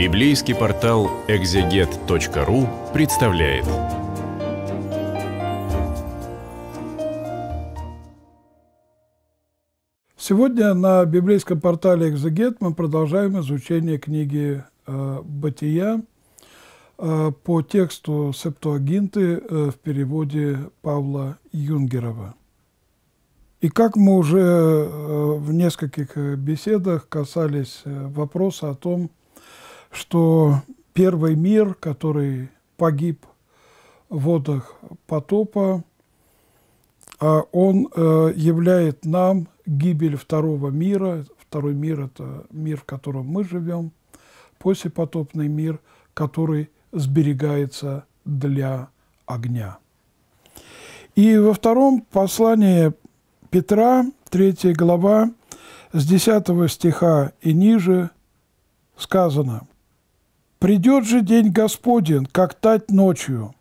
Библейский портал экзегет.ру представляет. Сегодня на библейском портале «Экзегет» мы продолжаем изучение книги э, «Бытия» э, по тексту «Септуагинты» э, в переводе Павла Юнгерова. И как мы уже э, в нескольких беседах касались вопроса о том, что первый мир, который погиб в водах потопа, а он э, являет нам гибель второго мира. Второй мир – это мир, в котором мы живем, послепотопный мир, который сберегается для огня. И во втором послании Петра, 3 глава, с 10 стиха и ниже сказано – Придет же день Господень, как тать ночью,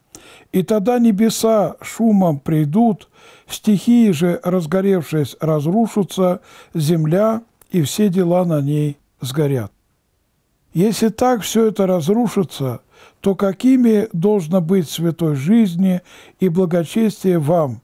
и тогда небеса шумом придут, стихии же, разгоревшись, разрушатся, земля и все дела на ней сгорят. Если так все это разрушится, то какими должно быть святой жизни и благочестие вам,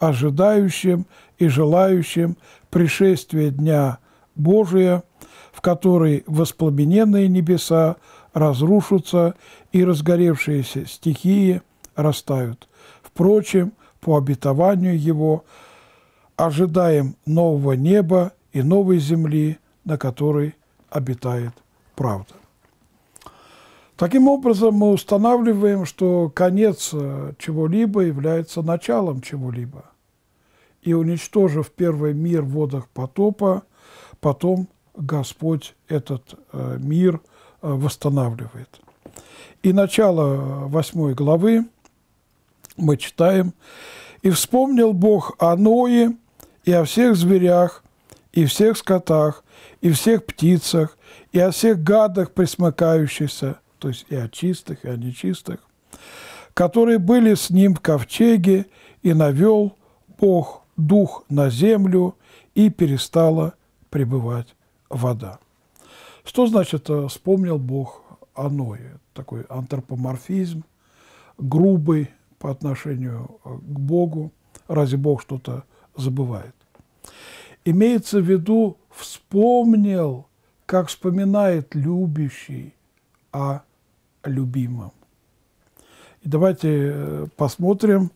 ожидающим и желающим пришествия Дня Божия, в который воспламененные небеса – разрушатся, и разгоревшиеся стихии растают. Впрочем, по обетованию его ожидаем нового неба и новой земли, на которой обитает правда. Таким образом, мы устанавливаем, что конец э, чего-либо является началом чего-либо. И уничтожив первый мир в водах потопа, потом Господь этот э, мир – Э, восстанавливает. И начало э, восьмой главы мы читаем. «И вспомнил Бог о Ное и о всех зверях, и всех скотах, и всех птицах, и о всех гадах присмыкающихся, то есть и о чистых, и о нечистых, которые были с ним в ковчеге, и навел Бог дух на землю, и перестала пребывать вода. Что значит э, «вспомнил Бог о Ное»? Такой антропоморфизм, грубый по отношению э, к Богу. Разве Бог что-то забывает? Имеется в виду «вспомнил», как вспоминает любящий о любимом. И давайте э, посмотрим,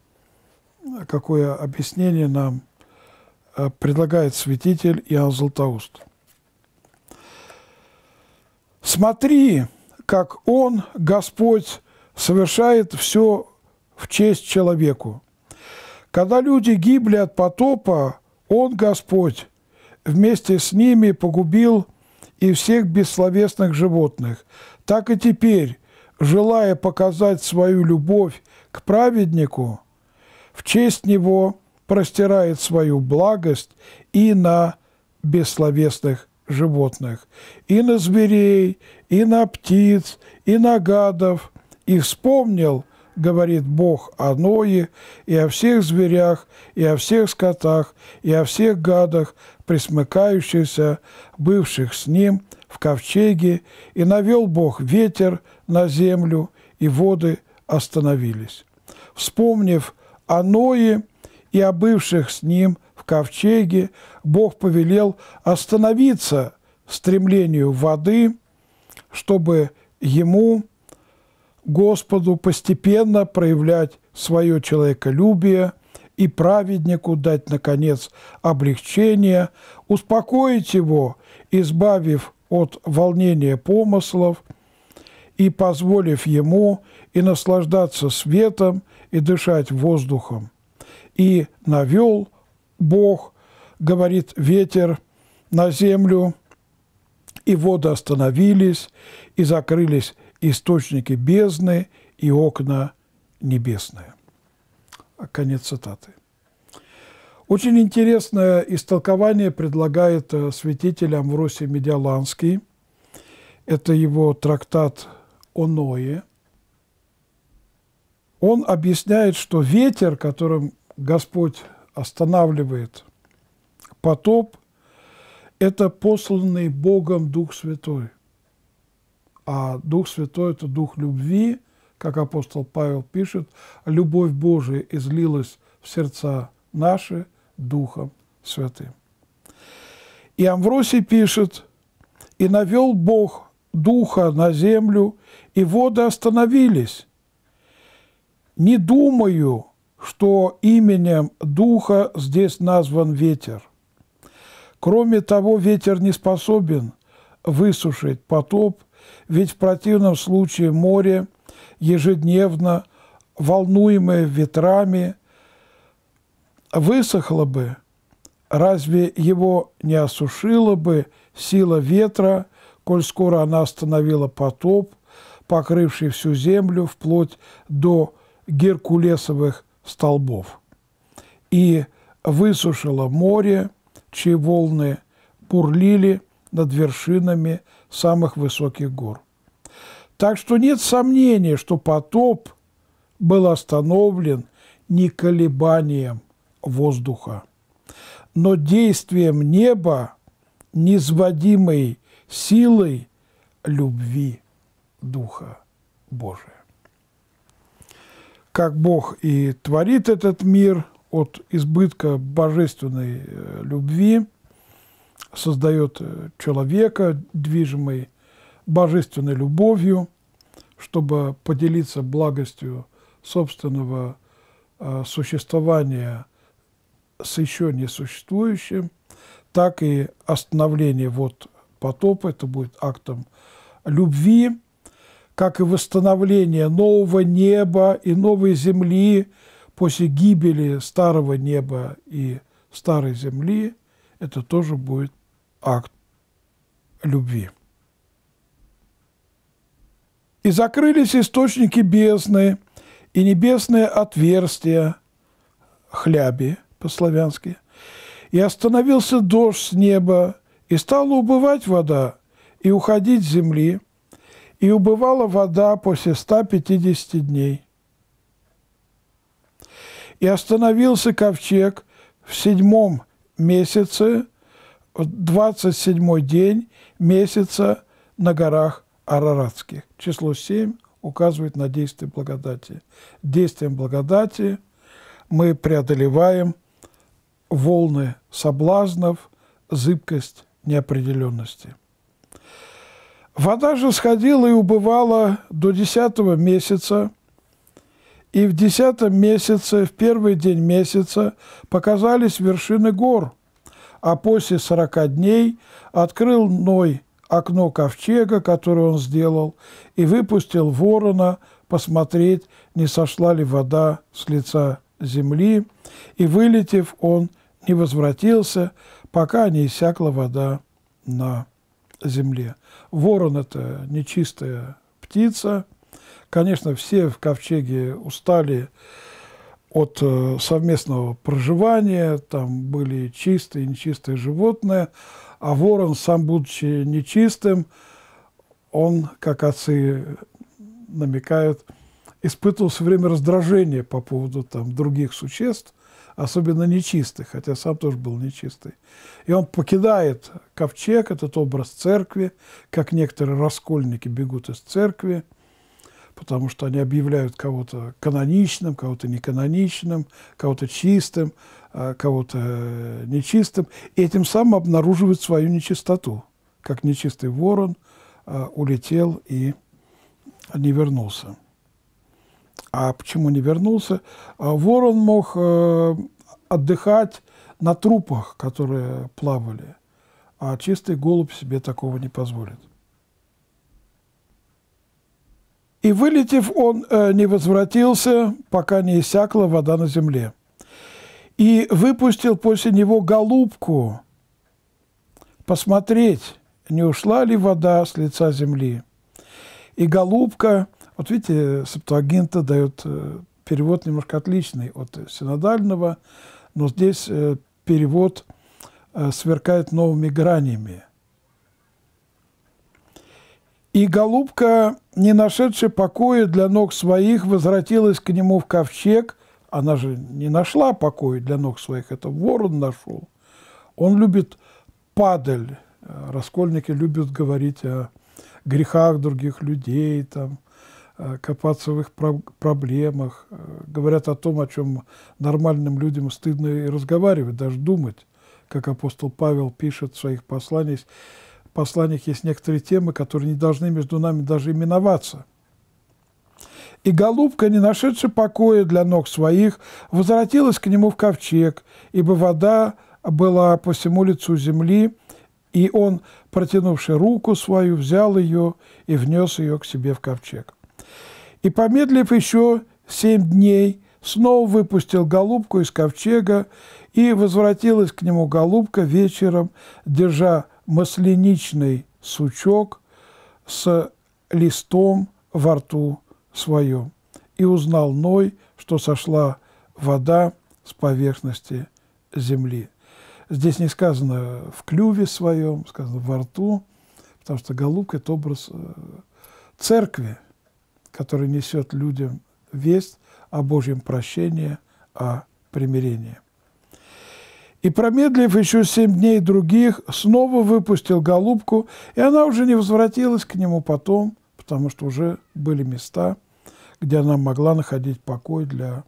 какое объяснение нам предлагает святитель Иоанн Златоуст. Смотри, как Он, Господь, совершает все в честь человеку. Когда люди гибли от потопа, Он, Господь, вместе с ними погубил и всех бессловесных животных. Так и теперь, желая показать свою любовь к праведнику, в честь него простирает свою благость и на бессловесных животных, и на зверей, и на птиц, и на гадов, и вспомнил, говорит Бог о Ное, и о всех зверях, и о всех скотах, и о всех гадах, присмыкающихся, бывших с ним в ковчеге, и навел Бог ветер на землю, и воды остановились. Вспомнив о Ное и о бывших с ним в ковчеге, Бог повелел остановиться стремлению воды, чтобы ему, Господу, постепенно проявлять свое человеколюбие и праведнику дать, наконец, облегчение, успокоить его, избавив от волнения помыслов и позволив ему и наслаждаться светом, и дышать воздухом. И навел Бог – говорит ветер на землю, и воды остановились, и закрылись источники бездны и окна небесные. А конец цитаты. Очень интересное истолкование предлагает э, святитель Амвросий Медиаланский. Это его трактат о Ное. Он объясняет, что ветер, которым Господь останавливает потоп – это посланный Богом Дух Святой. А Дух Святой – это Дух любви, как апостол Павел пишет, «Любовь Божия излилась в сердца наши Духом Святым». И Амвросий пишет, «И навел Бог Духа на землю, и воды остановились. Не думаю, что именем Духа здесь назван ветер, Кроме того, ветер не способен высушить потоп, ведь в противном случае море ежедневно, волнуемое ветрами, высохло бы, разве его не осушила бы сила ветра, коль скоро она остановила потоп, покрывший всю землю вплоть до геркулесовых столбов, и высушила море, чьи волны бурлили над вершинами самых высоких гор. Так что нет сомнения, что потоп был остановлен не колебанием воздуха, но действием неба, низводимой силой любви Духа Божия. Как Бог и творит этот мир – от избытка божественной э, любви создает э, человека, движимый божественной любовью, чтобы поделиться благостью собственного э, существования с еще не существующим, так и остановление вот потопа, это будет актом любви, как и восстановление нового неба и новой земли, после гибели старого неба и старой земли это тоже будет акт любви. И закрылись источники бездны, и небесные отверстия, хляби по-славянски, и остановился дождь с неба, и стала убывать вода, и уходить с земли, и убывала вода после 150 дней – и остановился ковчег в седьмом месяце, в двадцать седьмой день месяца на горах Араратских. Число семь указывает на действие благодати. Действием благодати мы преодолеваем волны соблазнов, зыбкость неопределенности. Вода же сходила и убывала до десятого месяца – и в десятом месяце, в первый день месяца, показались вершины гор, а после сорока дней открыл Ной окно ковчега, которое он сделал, и выпустил ворона посмотреть, не сошла ли вода с лица земли, и, вылетев, он не возвратился, пока не иссякла вода на земле. Ворон – это нечистая птица – Конечно, все в Ковчеге устали от э, совместного проживания, там были чистые и нечистые животные, а ворон, сам будучи нечистым, он, как отцы намекают, испытывал все время раздражение по поводу там, других существ, особенно нечистых, хотя сам тоже был нечистый. И он покидает ковчег, этот образ церкви, как некоторые раскольники бегут из церкви – потому что они объявляют кого-то каноничным, кого-то неканоничным, кого-то чистым, а, кого-то э, нечистым, и этим самым обнаруживают свою нечистоту, как нечистый ворон а, улетел и не вернулся. А почему не вернулся? А ворон мог э, отдыхать на трупах, которые плавали, а чистый голубь себе такого не позволит. И, вылетев, он э, не возвратился, пока не иссякла вода на земле. И выпустил после него голубку посмотреть, не ушла ли вода с лица земли. И голубка, вот видите, Септуагинта дает э, перевод немножко отличный от синодального, но здесь э, перевод сверкает новыми гранями – и голубка, не нашедшая покоя для ног своих, возвратилась к нему в ковчег. Она же не нашла покоя для ног своих, это ворон нашел. Он любит падаль. Э, раскольники любят говорить о грехах других людей, там, копаться в их проблемах. Э, говорят о том, о чем нормальным людям стыдно и разговаривать, даже думать, как апостол Павел пишет в своих посланиях посланиях есть некоторые темы, которые не должны между нами даже именоваться. И голубка, не нашедшая покоя для ног своих, возвратилась к нему в ковчег, ибо вода была по всему лицу земли, и он, протянувший руку свою, взял ее и внес ее к себе в ковчег. И, помедлив еще семь дней, снова выпустил голубку из ковчега, и возвратилась к нему голубка вечером, держа масленичный сучок с листом во рту своем. И узнал Ной, что сошла вода с поверхности земли. Здесь не сказано в клюве своем, сказано во рту, потому что голубка – это образ э, церкви, который несет людям весть о Божьем прощении, о примирении. И, промедлив еще семь дней других, снова выпустил голубку, и она уже не возвратилась к нему потом, потому что уже были места, где она могла находить покой для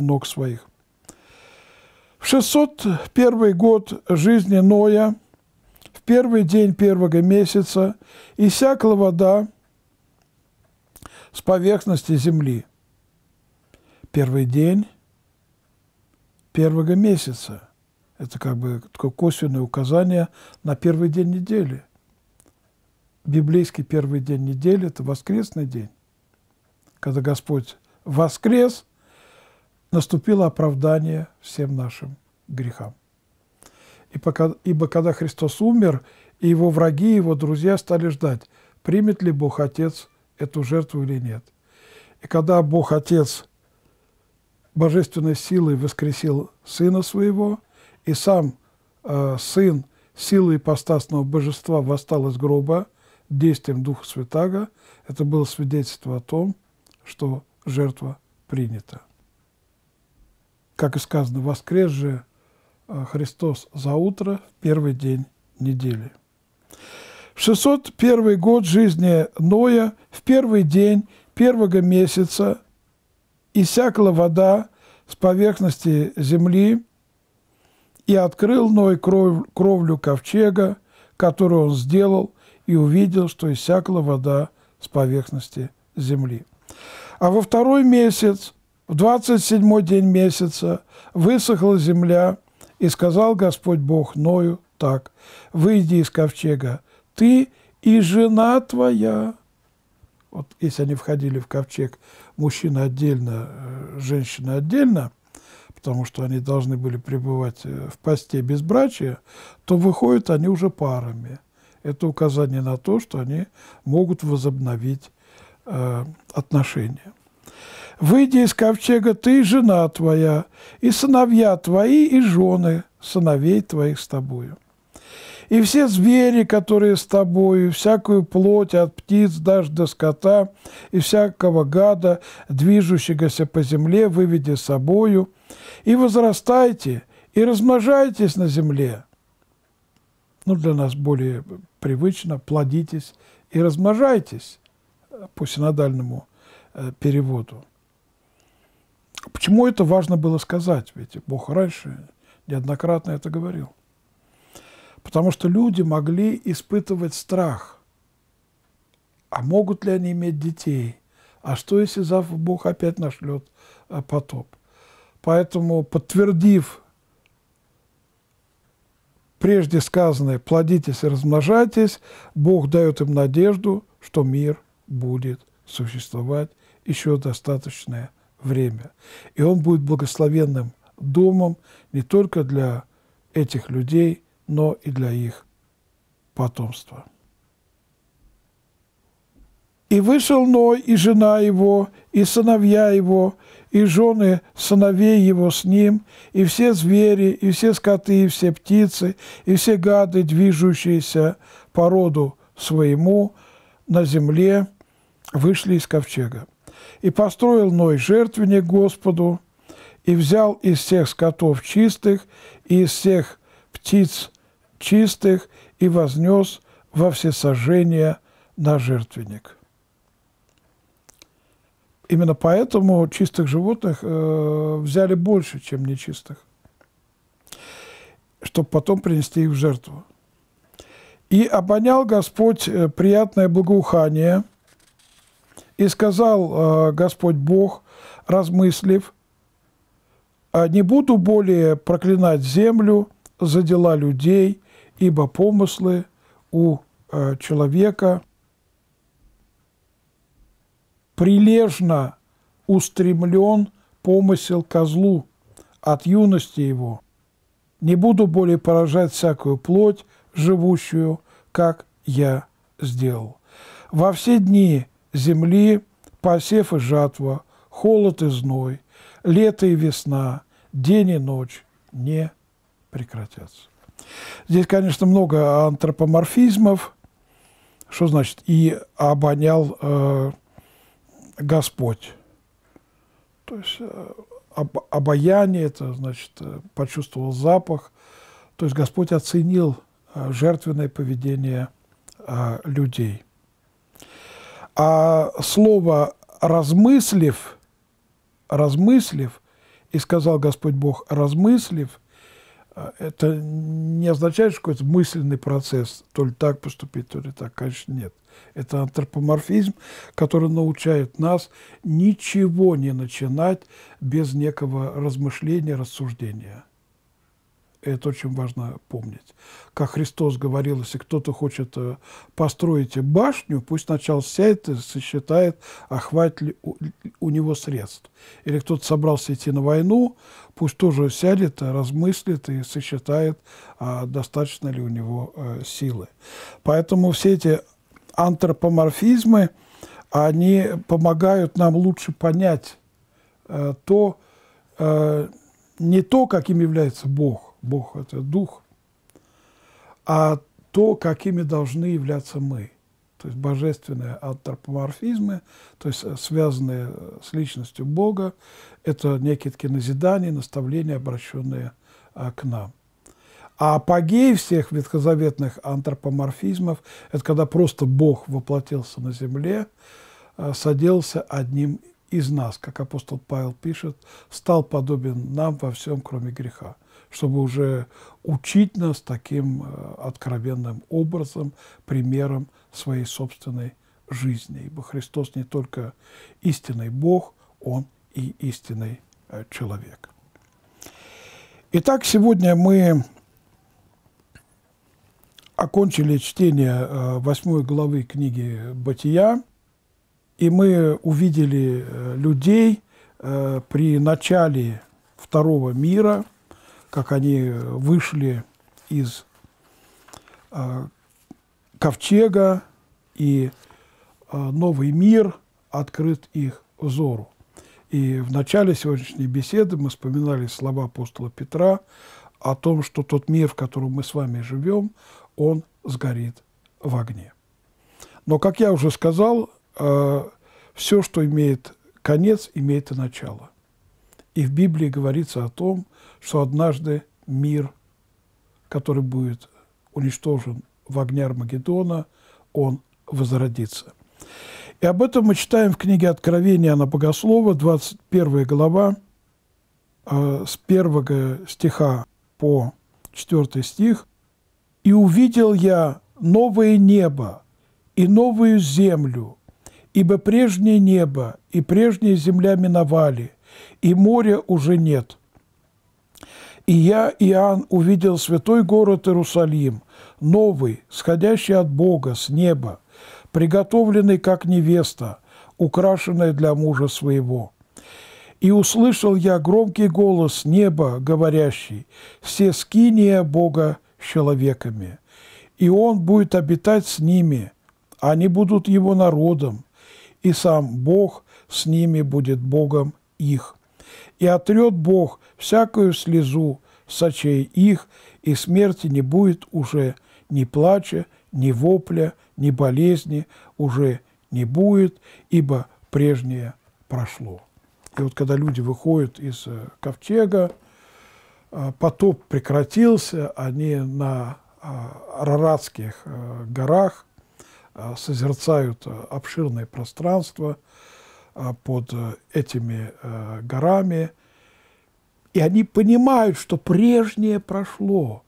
ног своих. В 601 год жизни Ноя, в первый день первого месяца, иссякла вода с поверхности земли. Первый день первого месяца – это как бы такое косвенное указание на первый день недели. Библейский первый день недели – это воскресный день, когда Господь воскрес, наступило оправдание всем нашим грехам. И пока, ибо когда Христос умер, и его враги, и его друзья стали ждать, примет ли Бог Отец эту жертву или нет. И когда Бог Отец божественной силой воскресил Сына Своего – и сам э, Сын силы ипостасного божества восстал из гроба действием Духа Святаго, это было свидетельство о том, что жертва принята. Как и сказано, воскрес же э, Христос за утро в первый день недели. В 601 год жизни Ноя, в первый день первого месяца, иссякла вода с поверхности земли, и открыл Ной кров, кровлю ковчега, которую он сделал, и увидел, что иссякла вода с поверхности земли. А во второй месяц, в двадцать седьмой день месяца, высохла земля, и сказал Господь Бог Ною так, «Выйди из ковчега, ты и жена твоя». Вот если они входили в ковчег, мужчина отдельно, э, женщина отдельно – потому что они должны были пребывать э, в посте безбрачия, то выходят они уже парами. Это указание на то, что они могут возобновить э, отношения. «Выйди из ковчега ты и жена твоя, и сыновья твои, и жены сыновей твоих с тобою» и все звери, которые с тобою, всякую плоть от птиц даже до скота, и всякого гада, движущегося по земле, выведи с собою, и возрастайте, и размножайтесь на земле». Ну, для нас более привычно «плодитесь и размножайтесь» э, по синодальному э, переводу. Почему это важно было сказать? Ведь Бог раньше неоднократно это говорил. Потому что люди могли испытывать страх. А могут ли они иметь детей? А что, если завтра Бог опять нашлет э, потоп? Поэтому, подтвердив прежде сказанное «плодитесь и размножайтесь», Бог дает им надежду, что мир будет существовать еще достаточное время. И он будет благословенным домом не только для этих людей – но и для их потомства. И вышел Ной, и жена его, и сыновья его, и жены сыновей его с ним, и все звери, и все скоты, и все птицы, и все гады, движущиеся по роду своему на земле, вышли из ковчега. И построил Ной жертвенник Господу, и взял из всех скотов чистых, и из всех птиц чистых и вознес во всесожжение на жертвенник. Именно поэтому чистых животных э, взяли больше, чем нечистых, чтобы потом принести их в жертву. И обонял Господь э, приятное благоухание, и сказал э, Господь Бог, размыслив, «А «Не буду более проклинать землю за дела людей, ибо помыслы у э, человека прилежно устремлен помысел козлу от юности его. Не буду более поражать всякую плоть, живущую, как я сделал. Во все дни земли посев и жатва, холод и зной, лето и весна, день и ночь не прекратятся. Здесь, конечно, много антропоморфизмов. Что значит «и обонял э, Господь»? То есть э, об, обаяние, это значит э, почувствовал запах. То есть Господь оценил э, жертвенное поведение э, людей. А слово «размыслив», «размыслив», и сказал Господь Бог, «размыслив», а это не означает, что это мысленный процесс, то ли так поступить, то ли так, конечно, нет. Это антропоморфизм, который научает нас ничего не начинать без некого размышления, рассуждения. Это очень важно помнить. Как Христос говорил, если кто-то хочет э, построить башню, пусть сначала сядет и сосчитает, а хватит ли у, него средств. Или кто-то собрался идти на войну, пусть тоже сядет, размыслит и сосчитает, а достаточно ли у него э, силы. Поэтому все эти антропоморфизмы, они помогают нам лучше понять э, то, не то, каким является Бог, Бог – это дух, а то, какими должны являться мы. То есть божественные антропоморфизмы, то есть э, связанные э, с личностью Бога, это некие такие назидания, наставления, обращенные а, к нам. А апогей всех ветхозаветных антропоморфизмов – это когда просто Бог воплотился на земле, э, садился одним из нас, как апостол Павел пишет, стал подобен нам во всем, кроме греха чтобы уже учить нас таким э, откровенным образом, примером своей собственной жизни. Ибо Христос не только истинный Бог, Он и истинный э, человек. Итак, сегодня мы окончили чтение э, восьмой главы книги «Бытия», и мы увидели людей при начале второго мира – как они э, вышли из э, ковчега, и э, новый мир открыт их взору. И в начале сегодняшней беседы мы вспоминали слова апостола Петра о том, что тот мир, в котором мы с вами живем, он сгорит в огне. Но, как я уже сказал, э, все, что имеет конец, имеет и начало – и в Библии говорится о том, что однажды мир, который будет уничтожен в огне Армагеддона, он возродится. И об этом мы читаем в книге Откровения на Богослова, 21 глава, э, с 1 стиха по 4 стих. «И увидел я новое небо и новую землю, ибо прежнее небо и прежняя земля миновали, и моря уже нет. И я, Иоанн, увидел святой город Иерусалим, новый, сходящий от Бога с неба, приготовленный как невеста, украшенная для мужа своего. И услышал я громкий голос неба, говорящий, «Все скиния Бога с человеками, и Он будет обитать с ними, они будут Его народом, и сам Бог с ними будет Богом их. И отрет Бог всякую слезу сочей их, и смерти не будет уже ни плача, ни вопля, ни болезни уже не будет, ибо прежнее прошло. И вот когда люди выходят из э, ковчега, э, потоп прекратился, они на э, Араратских горах созерцают обширное пространство – а, под э, этими э, горами. И они понимают, что прежнее прошло.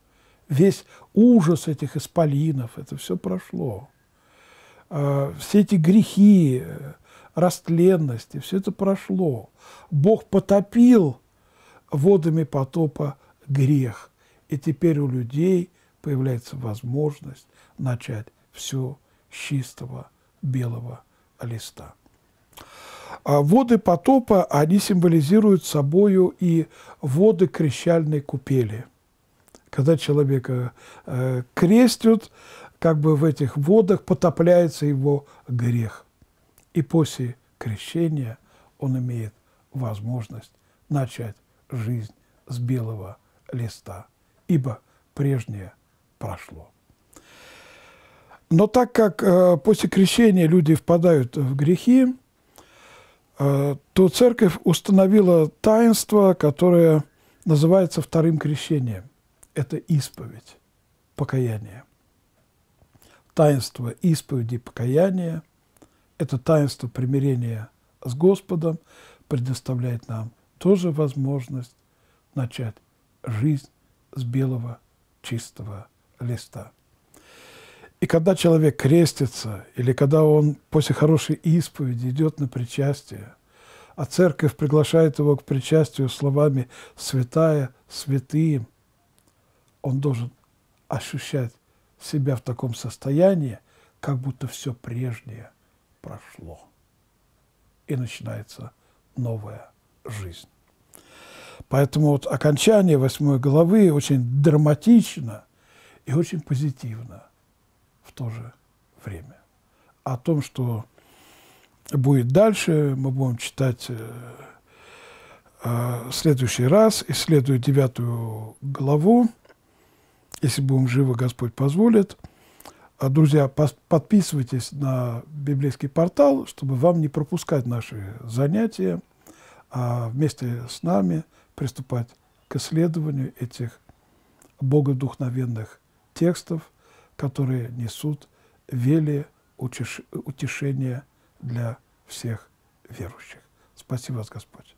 Весь ужас этих исполинов, это все прошло. А, все эти грехи, э, растленности, все это прошло. Бог потопил водами потопа грех. И теперь у людей появляется возможность начать все с чистого белого листа. А воды потопа, они символизируют собою и воды крещальной купели. Когда человека э, крестят, как бы в этих водах потопляется его грех. И после крещения он имеет возможность начать жизнь с белого листа, ибо прежнее прошло. Но так как э, после крещения люди впадают в грехи, Э, то церковь установила таинство, которое называется вторым крещением. Это исповедь, покаяние. Таинство исповеди покаяния – это таинство примирения с Господом, предоставляет нам тоже возможность начать жизнь с белого чистого листа. И когда человек крестится, или когда он после хорошей исповеди идет на причастие, а церковь приглашает его к причастию словами «святая», «святые», он должен ощущать себя в таком состоянии, как будто все прежнее прошло. И начинается новая жизнь. Поэтому вот окончание восьмой главы очень драматично и очень позитивно – в то же время. О том, что будет дальше, мы будем читать э, э, в следующий раз, исследуя девятую главу, если будем живы, Господь позволит. А, друзья, подписывайтесь на библейский портал, чтобы вам не пропускать наши занятия, а вместе с нами приступать к исследованию этих богодухновенных текстов – которые несут вели утешение для всех верующих. Спасибо вас, Господь.